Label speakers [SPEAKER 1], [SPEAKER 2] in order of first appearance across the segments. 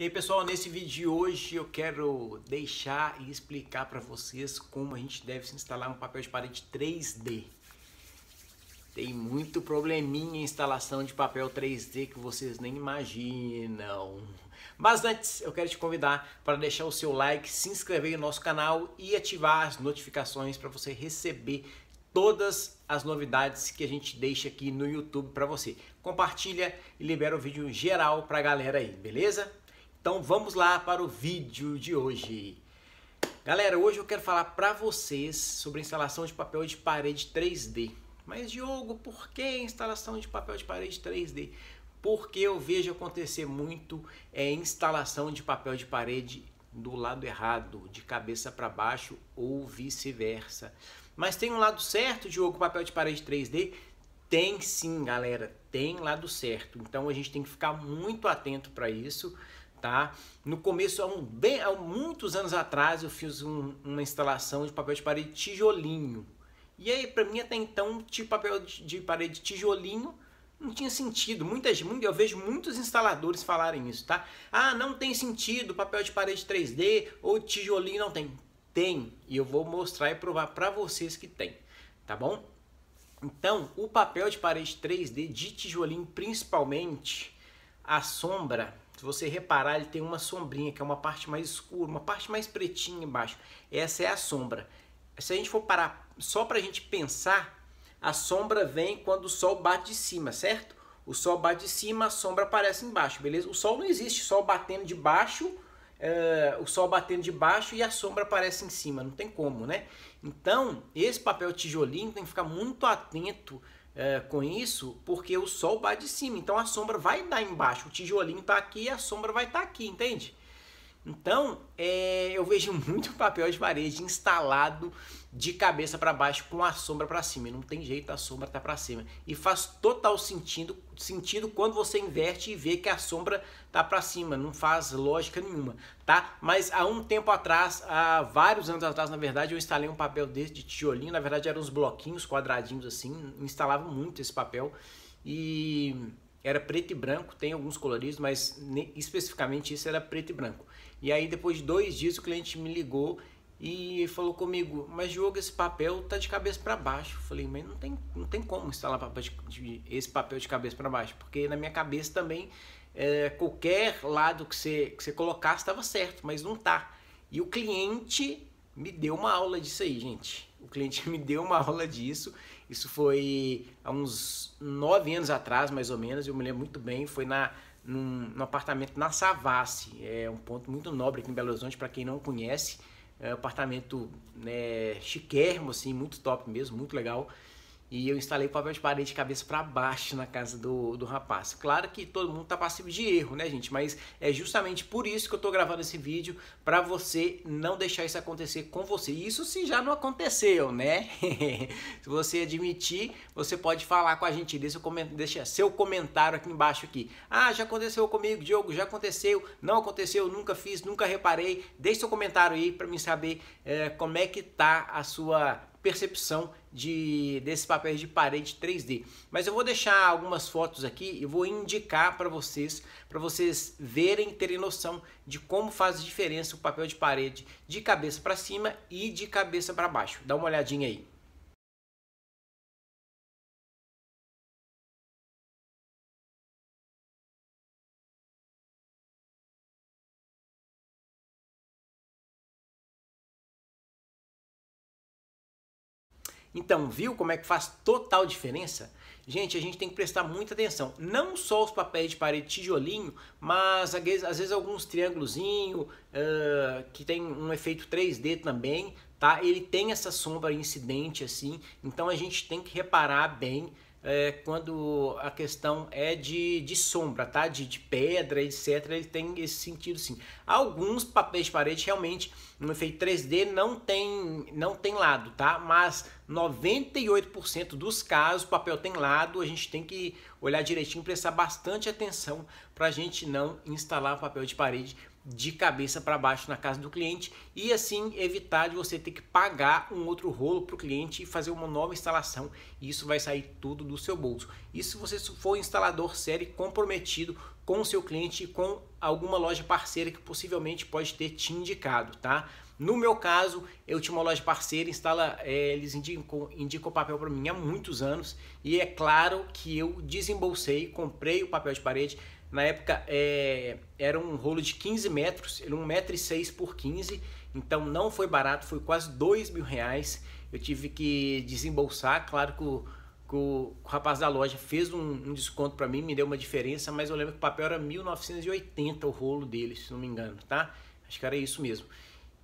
[SPEAKER 1] E aí pessoal, nesse vídeo de hoje eu quero deixar e explicar para vocês como a gente deve se instalar um papel de parede 3D. Tem muito probleminha em instalação de papel 3D que vocês nem imaginam. Mas antes, eu quero te convidar para deixar o seu like, se inscrever no nosso canal e ativar as notificações para você receber todas as novidades que a gente deixa aqui no YouTube para você. Compartilha e libera o vídeo geral para a galera aí, beleza? Então vamos lá para o vídeo de hoje. Galera, hoje eu quero falar para vocês sobre instalação de papel de parede 3D. Mas Diogo, por que instalação de papel de parede 3D? Porque eu vejo acontecer muito é, instalação de papel de parede do lado errado, de cabeça para baixo ou vice-versa. Mas tem um lado certo, Diogo, papel de parede 3D? Tem sim, galera, tem lado certo. Então a gente tem que ficar muito atento para isso, tá? No começo, há, um, bem, há muitos anos atrás, eu fiz um, uma instalação de papel de parede tijolinho. E aí, para mim, até então, tipo papel de, de parede tijolinho não tinha sentido. Muitas, eu vejo muitos instaladores falarem isso, tá? Ah, não tem sentido papel de parede 3D ou tijolinho não tem. Tem, e eu vou mostrar e provar para vocês que tem, tá bom? Então, o papel de parede 3D de tijolinho, principalmente, a sombra se você reparar, ele tem uma sombrinha, que é uma parte mais escura, uma parte mais pretinha embaixo. Essa é a sombra. Se a gente for parar só para a gente pensar, a sombra vem quando o sol bate de cima, certo? O sol bate de cima, a sombra aparece embaixo, beleza? O sol não existe, sol batendo de baixo, Uh, o sol batendo de baixo e a sombra aparece em cima, não tem como, né? Então, esse papel tijolinho tem que ficar muito atento é, com isso, porque o sol bate de cima, então a sombra vai dar embaixo. O tijolinho está aqui e a sombra vai estar tá aqui, entende? Então, é, eu vejo muito papel de parede instalado de cabeça para baixo com a sombra para cima. E não tem jeito, a sombra tá para cima. E faz total sentido, sentido quando você inverte e vê que a sombra tá para cima. Não faz lógica nenhuma, tá? Mas há um tempo atrás, há vários anos atrás, na verdade, eu instalei um papel desse de tijolinho. Na verdade, eram uns bloquinhos quadradinhos assim. Instalava muito esse papel e era preto e branco, tem alguns coloridos, mas especificamente isso era preto e branco. E aí depois de dois dias o cliente me ligou e falou comigo, mas Diogo, esse papel tá de cabeça para baixo. Eu falei, mas não tem, não tem como instalar papel de, de, esse papel de cabeça para baixo, porque na minha cabeça também é, qualquer lado que você, que você colocasse estava certo, mas não tá. E o cliente me deu uma aula disso aí, gente. O cliente me deu uma aula disso isso foi há uns nove anos atrás, mais ou menos, eu me lembro muito bem, foi na, num, num apartamento na Savassi, é um ponto muito nobre aqui em Belo Horizonte, para quem não conhece, é um apartamento né, chiquérrimo, assim, muito top mesmo, muito legal. E eu instalei papel de parede cabeça para baixo na casa do, do rapaz. Claro que todo mundo tá passivo de erro, né, gente? Mas é justamente por isso que eu tô gravando esse vídeo, para você não deixar isso acontecer com você. Isso se já não aconteceu, né? se você admitir, você pode falar com a gente, deixa, deixa seu comentário aqui embaixo aqui. Ah, já aconteceu comigo, Diogo, já aconteceu, não aconteceu, nunca fiz, nunca reparei. Deixe seu comentário aí para mim saber é, como é que tá a sua percepção de desses papéis de parede 3D. Mas eu vou deixar algumas fotos aqui e vou indicar para vocês, para vocês verem, terem noção de como faz diferença o papel de parede de cabeça para cima e de cabeça para baixo. Dá uma olhadinha aí. Então, viu como é que faz total diferença? Gente, a gente tem que prestar muita atenção. Não só os papéis de parede tijolinho, mas às vezes, às vezes alguns triângulozinho uh, que tem um efeito 3D também, tá? Ele tem essa sombra incidente assim, então a gente tem que reparar bem é, quando a questão é de, de sombra, tá? De, de pedra, etc. Ele tem esse sentido sim. Alguns papéis de parede realmente no efeito 3D não tem, não tem lado, tá? Mas 98% dos casos o papel tem lado, a gente tem que olhar direitinho, prestar bastante atenção para a gente não instalar papel de parede de cabeça para baixo na casa do cliente e assim evitar de você ter que pagar um outro rolo para o cliente e fazer uma nova instalação. Isso vai sair tudo do seu bolso. E se você for instalador sério comprometido com o seu cliente e com alguma loja parceira que possivelmente pode ter te indicado, tá? No meu caso, eu tinha uma loja parceira, instala, é, eles indicam, indicam papel para mim há muitos anos e é claro que eu desembolsei, comprei o papel de parede. Na época é, era um rolo de 15 metros, era 1,6m é por 15, então não foi barato, foi quase 2 mil reais. Eu tive que desembolsar, claro que o o, o rapaz da loja fez um, um desconto para mim, me deu uma diferença, mas eu lembro que o papel era 1980 o rolo dele, se não me engano, tá? Acho que era isso mesmo.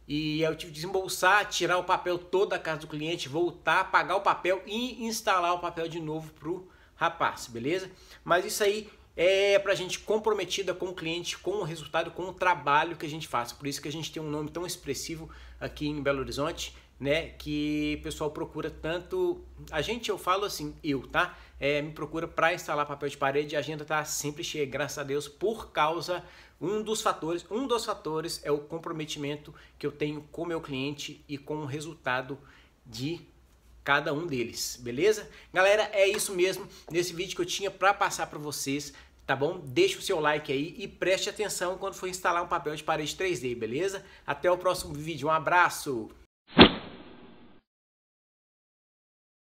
[SPEAKER 1] E eu tive que desembolsar, tirar o papel todo da casa do cliente, voltar, pagar o papel e instalar o papel de novo pro rapaz, beleza? Mas isso aí é pra gente comprometida com o cliente, com o resultado, com o trabalho que a gente faz. Por isso que a gente tem um nome tão expressivo aqui em Belo Horizonte né, que o pessoal procura tanto. A gente, eu falo assim, eu, tá? É, me procura para instalar papel de parede e a agenda tá sempre cheia, graças a Deus, por causa um dos fatores, um dos fatores é o comprometimento que eu tenho com o meu cliente e com o resultado de cada um deles, beleza? Galera, é isso mesmo nesse vídeo que eu tinha para passar para vocês tá bom? Deixa o seu like aí e preste atenção quando for instalar um papel de parede 3D, beleza? Até o próximo vídeo, um abraço!